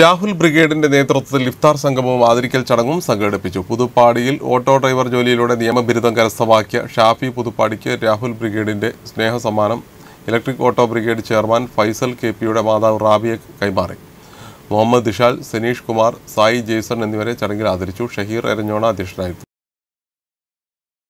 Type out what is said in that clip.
രാഹുൽ ബ്രിഗേഡിന്റെ നേതൃത്വത്തിൽ ഇഫ്താർ സംഗമവും ആദരിക്കൽ ചടങ്ങും സംഘടിപ്പിച്ചു പുതുപ്പാടിയിൽ ഓട്ടോ ഡ്രൈവർ ജോലിയിലൂടെ നിയമബിരുദം കരസ്ഥമാക്കിയ ഷാഫി പുതുപ്പാടിക്ക് രാഹുൽ ബ്രിഗേഡിന്റെ സ്നേഹ സമ്മാനം electric auto brigade chairman Faisal K പിയുടെ മാതാവ് റാബിയെ കൈമാറി മുഹമ്മദ് ദിഷാൽ സനീഷ് കുമാർ സായി ജെയ്സൺ എന്നിവരെ ചടങ്ങിൽ ആദരിച്ചു ഷഹീർ എരഞ്ഞോണ അധ്യക്ഷനായിരുന്നു